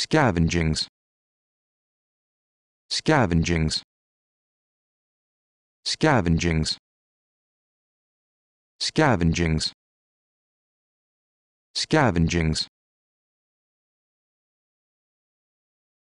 Scavengings. Scavengings. Scavengings. Scavengings. Scavengings.